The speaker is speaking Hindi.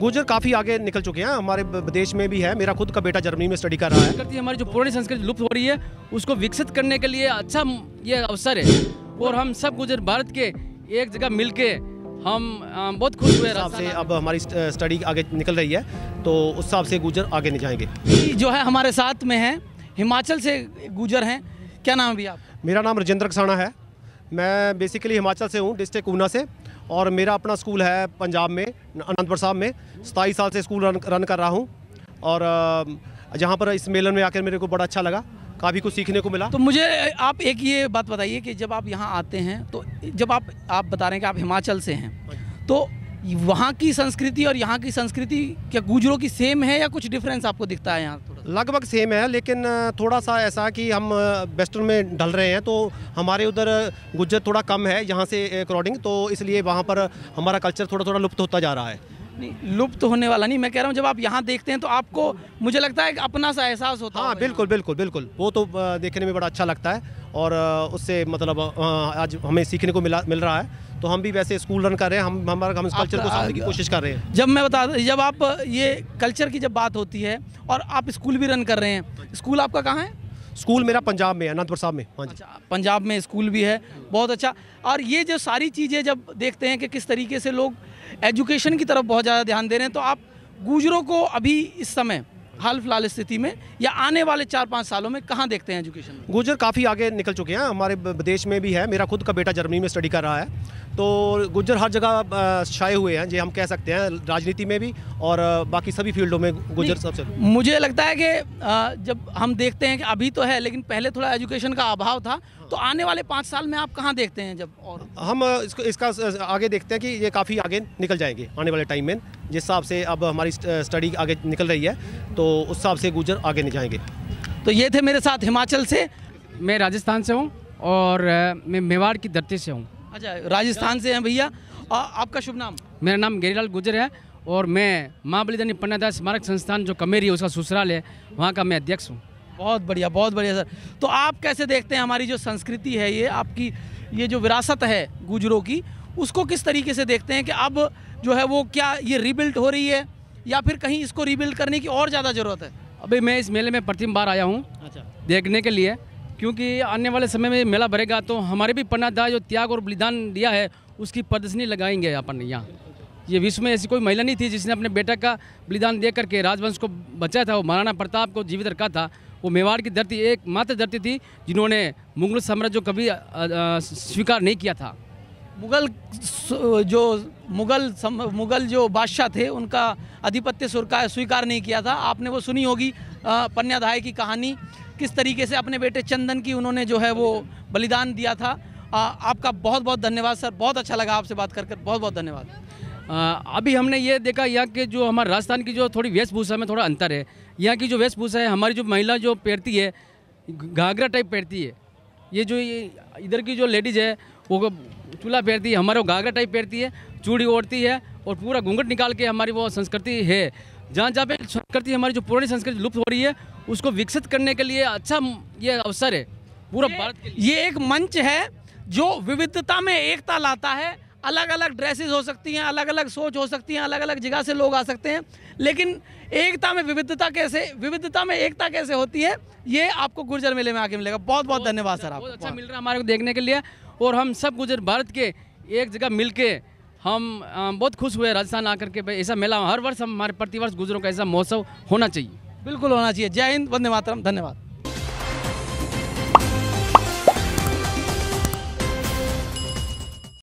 गुजर काफ़ी आगे निकल चुके हैं हमारे देश में भी है मेरा खुद का बेटा जर्मनी में स्टडी कर रहा है हमारी जो पुरानी संस्कृति लुप्त हो रही है उसको विकसित करने के लिए अच्छा ये अवसर है और हम सब गुजर भारत के एक जगह मिल के हम बहुत खुश हुए हिसाब से अब हमारी स्टडी आगे निकल रही है तो उस हिसाब से गुजर आगे नहीं जाएंगे जो है हमारे साथ में है हिमाचल से गुजर हैं क्या नाम है भैया मेरा नाम रजेंद्र खसाना है मैं बेसिकली हिमाचल से हूँ डिस्ट्रिक्ट ऊना से और मेरा अपना स्कूल है पंजाब में अनंतपुर साहब में सताईस साल से स्कूल रन रन कर रहा हूँ और जहाँ पर इस मेलन में आकर मेरे को बड़ा अच्छा लगा काफ़ी कुछ सीखने को मिला तो मुझे आप एक ये बात बताइए कि जब आप यहाँ आते हैं तो जब आप आप बता रहे हैं कि आप हिमाचल से हैं हाँ तो वहाँ की संस्कृति और यहाँ की संस्कृति क्या गुजरों की सेम है या कुछ डिफरेंस आपको दिखता है यहाँ थोड़ा लगभग सेम है लेकिन थोड़ा सा ऐसा कि हम वेस्टर्न में ढल रहे हैं तो हमारे उधर गुज्जर थोड़ा कम है यहाँ से अकॉर्डिंग तो इसलिए वहाँ पर हमारा कल्चर थोड़ा थोड़ा लुप्त होता जा रहा है नहीं लुप्त होने वाला नहीं मैं कह रहा हूँ जब आप यहाँ देखते हैं तो आपको मुझे लगता है अपना सा एहसास होता हाँ बिल्कुल बिल्कुल बिल्कुल वो तो देखने में बड़ा अच्छा लगता है और उससे मतलब आज हमें सीखने को मिला मिल रहा है तो हम भी वैसे स्कूल रन कर रहे हैं हम हमारा हम इस कल्चर को समझने की कोशिश कर रहे हैं जब मैं बता जब आप ये कल्चर की जब बात होती है और आप स्कूल भी रन कर रहे हैं स्कूल आपका कहाँ है स्कूल मेरा पंजाब में है अनंतपुर साहब में हाँ जी अच्छा, पंजाब में स्कूल भी है बहुत अच्छा और ये जो सारी चीज़ें जब देखते हैं कि किस तरीके से लोग एजुकेशन की तरफ बहुत ज़्यादा ध्यान दे रहे हैं तो आप गुजरों को अभी इस समय हाल फिलहाल स्थिति में या आने वाले चार पाँच सालों में कहाँ देखते हैं एजुकेशन गुजर काफ़ी आगे निकल चुके हैं हमारे देश में भी है मेरा खुद का बेटा जर्मनी में स्टडी कर रहा है तो गुज्जर हर जगह छाए हुए हैं जो हम कह सकते हैं राजनीति में भी और बाकी सभी फील्डों में गुज्जर सबसे मुझे लगता है कि जब हम देखते हैं कि अभी तो है लेकिन पहले थोड़ा एजुकेशन का अभाव था तो आने वाले पाँच साल में आप कहाँ देखते हैं जब और हम इसको इसका आगे देखते हैं कि ये काफ़ी आगे निकल जाएंगे आने वाले टाइम में जिस हिसाब से अब हमारी स्टडी आगे निकल रही है तो उस हिसाब से गुजर आगे नहीं जाएंगे तो ये थे मेरे साथ हिमाचल से मैं राजस्थान से हूँ और मैं मेवाड़ की धरती से हूँ अच्छा राजस्थान से हैं भैया आपका शुभ नाम मेरा नाम गेरीलाल गुजर है और मैं माँ बलिदानी पन्नादास स्मारक संस्थान जो कमेरी है उसका ससुराल है वहाँ का मैं अध्यक्ष हूँ बहुत बढ़िया बहुत बढ़िया सर तो आप कैसे देखते हैं हमारी जो संस्कृति है ये आपकी ये जो विरासत है गुजरों की उसको किस तरीके से देखते हैं कि अब जो है वो क्या ये रिबिल्ट हो रही है या फिर कहीं इसको रिबिल्ट करने की और ज़्यादा ज़रूरत है अभी मैं इस मेले में प्रथम बार आया हूँ अच्छा देखने के लिए क्योंकि आने वाले समय में मेला भरेगा तो हमारे भी पन्नादा जो त्याग और बलिदान दिया है उसकी प्रदर्शनी लगाएंगे अपन यहाँ ये विश्व में ऐसी कोई महिला नहीं थी जिसने अपने बेटा का बलिदान दे करके राजवंश को बचाया था वो महाराणा प्रताप को जीवित रखा था वो मेवाड़ की धरती एक मात्र धरती थी जिन्होंने मुगल साम्राज्य को कभी स्वीकार नहीं किया था मुगल जो मुगल सम, मुगल जो बादशाह थे उनका आधिपत्य स्वीकार नहीं किया था आपने वो सुनी होगी पन्याधाय की कहानी किस तरीके से अपने बेटे चंदन की उन्होंने जो है वो बलिदान दिया था आ, आपका बहुत बहुत धन्यवाद सर बहुत अच्छा लगा आपसे बात कर कर बहुत बहुत धन्यवाद अभी हमने ये देखा यहाँ के जो हमारे राजस्थान की जो थोड़ी वेशभूषा में थोड़ा अंतर है यहाँ की जो वेशभूषा है हमारी जो महिला जो पहनती है घाघरा टाइप पहनती है ये जो इधर की जो लेडीज़ है वो चूल्हा पहनती है हमारे वो घाघरा टाइप पहनती है चूड़ी ओढ़ती है और पूरा घूंघट निकाल के हमारी वो संस्कृति है जहाँ जहाँ पे संस्कृति हमारी जो पुरानी संस्कृति लुप्त हो रही है उसको विकसित करने के लिए अच्छा ये अवसर है पूरा भारत ये एक मंच है जो विविधता में एकता लाता है अलग अलग ड्रेसेस हो सकती हैं अलग अलग सोच हो सकती हैं अलग अलग जगह से लोग आ सकते हैं लेकिन एकता में विविधता कैसे विविधता में एकता कैसे होती है ये आपको गुर्जर मेले में आके मिलेगा बहुत बहुत धन्यवाद अच्छा, सर आपको अच्छा मिल रहा है हमारे को देखने के लिए और हम सब गुजर भारत के एक जगह मिल के हम बहुत खुश हुए राजस्थान आकर के ऐसा मेला हर वर्ष हमारे प्रतिवर्ष गुजरों का ऐसा महोत्सव होना चाहिए बिल्कुल होना चाहिए जय हिंद वंदे मातरम धन्यवाद